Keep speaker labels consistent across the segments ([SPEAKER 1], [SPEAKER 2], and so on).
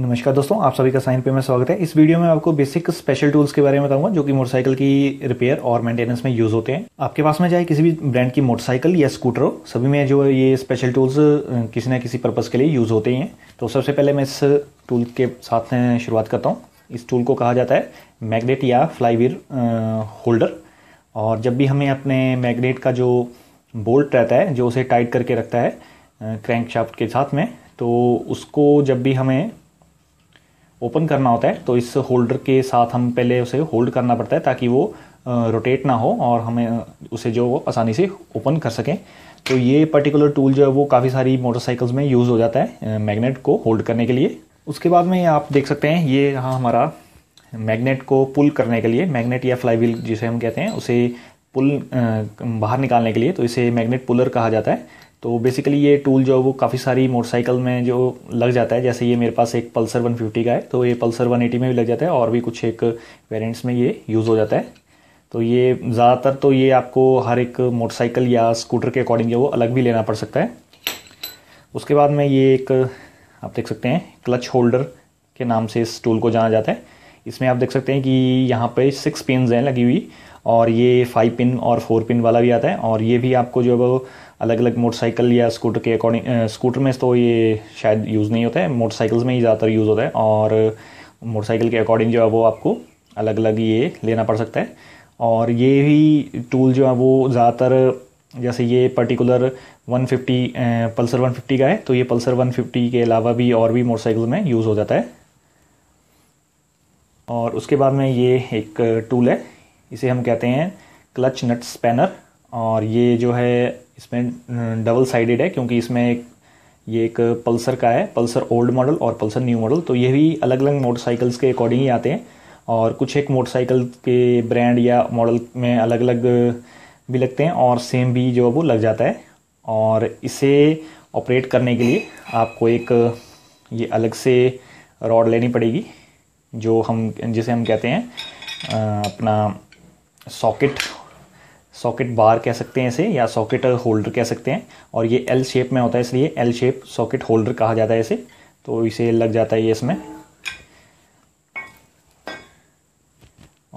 [SPEAKER 1] नमस्कार दोस्तों आप सभी का साइन पे में स्वागत है इस वीडियो में आपको बेसिक स्पेशल टूल्स के बारे में बताऊंगा जो कि मोटरसाइकिल की रिपेयर और मेंटेनेंस में यूज होते हैं आपके पास में चाहे किसी भी ब्रांड की मोटरसाइकिल या स्कूटर हो सभी में जो ये स्पेशल टूल्स किसी ना किसी पर्पज़ के लिए यूज होते हैं तो सबसे पहले मैं इस टूल के साथ शुरुआत करता हूँ इस टूल को कहा जाता है मैगनेट या फ्लाईवीर होल्डर और जब भी हमें अपने मैगनेट का जो बोल्ट रहता है जो उसे टाइट करके रखता है क्रैंक शाफ्ट के साथ में तो उसको जब भी हमें ओपन करना होता है तो इस होल्डर के साथ हम पहले उसे होल्ड करना पड़ता है ताकि वो रोटेट ना हो और हमें उसे जो वो आसानी से ओपन कर सकें तो ये पर्टिकुलर टूल जो है वो काफ़ी सारी मोटरसाइकिल्स में यूज़ हो जाता है मैग्नेट को होल्ड करने के लिए उसके बाद में आप देख सकते हैं ये यहाँ हमारा मैग्नेट को पुल करने के लिए मैग्नेट या फ्लाई व्हील जिसे हम कहते हैं उसे पुल बाहर निकालने के लिए तो इसे मैग्नेट पुलर कहा जाता है तो बेसिकली ये टूल जो है वो काफ़ी सारी मोटरसाइकिल में जो लग जाता है जैसे ये मेरे पास एक पल्सर 150 का है तो ये पल्सर 180 में भी लग जाता है और भी कुछ एक वेरिएंट्स में ये यूज़ हो जाता है तो ये ज़्यादातर तो ये आपको हर एक मोटरसाइकिल या स्कूटर के अकॉर्डिंग जो वो अलग भी लेना पड़ सकता है उसके बाद में ये एक आप देख सकते हैं क्लच होल्डर के नाम से इस टूल को जाना जाता है इसमें आप देख सकते हैं कि यहाँ पे सिक्स पिन हैं लगी हुई और ये फाइव पिन और फोर पिन वाला भी आता है और ये भी आपको जो है वो अलग अलग मोटरसाइकिल या स्कूटर के अकॉर्डिंग स्कूटर में तो ये शायद यूज़ नहीं होता है मोटरसाइकिल्स में ही ज़्यादातर यूज़ होता है और मोटरसाइकिल के अकॉर्डिंग जो है वो आपको अलग अलग ये लेना पड़ सकता है और ये भी टूल जो है वो ज़्यादातर जैसे ये पर्टिकुलर 150 पल्सर 150 का है तो ये पल्सर 150 के अलावा भी और भी मोटरसाइकिल में यूज़ हो जाता है और उसके बाद में ये एक टूल है इसे हम कहते हैं क्लच नट स्पैनर और ये जो है इसमें डबल साइडेड है क्योंकि इसमें एक ये एक पल्सर का है पल्सर ओल्ड मॉडल और पल्सर न्यू मॉडल तो ये भी अलग अलग मोटरसाइकिल्स के अकॉर्डिंग ही आते हैं और कुछ एक मोटरसाइकिल के ब्रांड या मॉडल में अलग अलग भी लगते हैं और सेम भी जो है वो लग जाता है और इसे ऑपरेट करने के लिए आपको एक ये अलग से रॉड लेनी पड़ेगी जो हम जिसे हम कहते हैं अपना सॉकेट सॉकेट बार कह सकते हैं इसे या सॉकेट होल्डर कह सकते हैं और ये एल शेप में होता है इसलिए एल शेप सॉकेट होल्डर कहा जाता है इसे तो इसे लग जाता है ये इसमें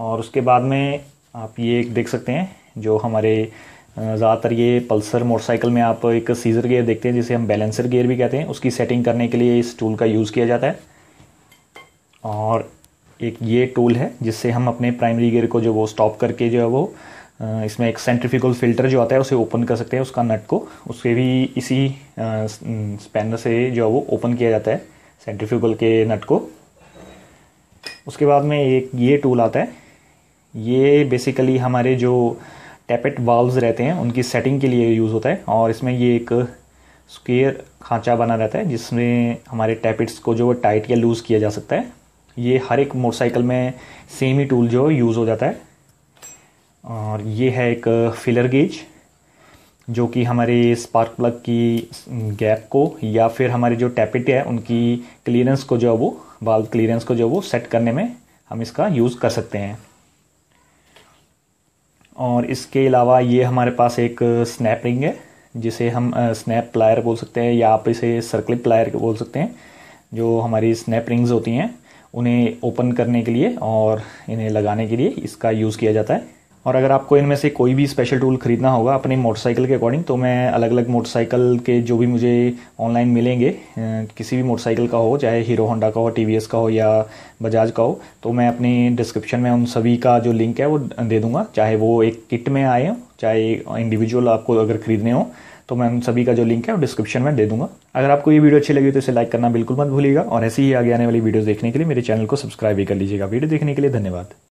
[SPEAKER 1] और उसके बाद में आप ये एक देख सकते हैं जो हमारे ज़्यादातर ये पल्सर मोटरसाइकिल में आप एक सीज़र गियर देखते हैं जिसे हम बैलेंसर गियर भी कहते हैं उसकी सेटिंग करने के लिए इस टूल का यूज़ किया जाता है और एक ये टूल है जिससे हम अपने प्राइमरी गियर को जो वो स्टॉप करके जो है वो इसमें एक सेंट्रिफिकल फिल्टर जो आता है उसे ओपन कर सकते हैं उसका नट को उसके भी इसी स्पैनर से जो है वो ओपन किया जाता है सेंट्रिफिकल के नट को उसके बाद में एक ये टूल आता है ये बेसिकली हमारे जो टैपेट वाल्व्स रहते हैं उनकी सेटिंग के लिए यूज़ होता है और इसमें ये एक स्क्वेयर खांचा बना रहता है जिसमें हमारे टैपेट्स को जो टाइट या लूज़ किया जा सकता है ये हर एक मोटरसाइकिल में सेम ही टूल जो यूज़ हो जाता है और ये है एक फिलर uh, गेज जो कि हमारे स्पार्क प्लग की गैप mm, को या फिर हमारे जो टैपिट है उनकी क्लियरेंस को जो है वो बाल क्लियरेंस को जो है वो सेट करने में हम इसका यूज़ कर सकते हैं और इसके अलावा ये हमारे पास एक स्नैप uh, रिंग है जिसे हम स्नैप uh, प्लायर बोल सकते हैं या आप इसे सर्कल प्लायर बोल सकते हैं जो हमारी स्नैप रिंग्स होती हैं उन्हें ओपन करने के लिए और इन्हें लगाने के लिए इसका यूज़ किया जाता है और अगर आपको इनमें से कोई भी स्पेशल टूल ख़रीदना होगा अपने मोटरसाइकिल के अकॉर्डिंग तो मैं अलग अलग मोटरसाइकिल के जो भी मुझे ऑनलाइन मिलेंगे किसी भी मोटरसाइकिल का हो चाहे हीरो होंडा का हो टी का हो या बजाज का हो तो मैं अपने डिस्क्रिप्शन में उन सभी का जो लिंक है वो दे दूँगा चाहे वो एक किट में आए हों चाहे इंडिविजुअल आपको अगर ख़रीदने हों तो मैं उन सभी का जो लिंक है वो डिस्क्रिप्शन में दे दूंगा अगर आपको ये वीडियो अच्छी लगी तो इसे लाइक करना बिल्कुल मत भूलिएगा और ऐसी ही आगे आने वाली वीडियोस देखने के लिए मेरे चैनल को सब्सक्राइब भी कर लीजिएगा वीडियो देखने के लिए धन्यवाद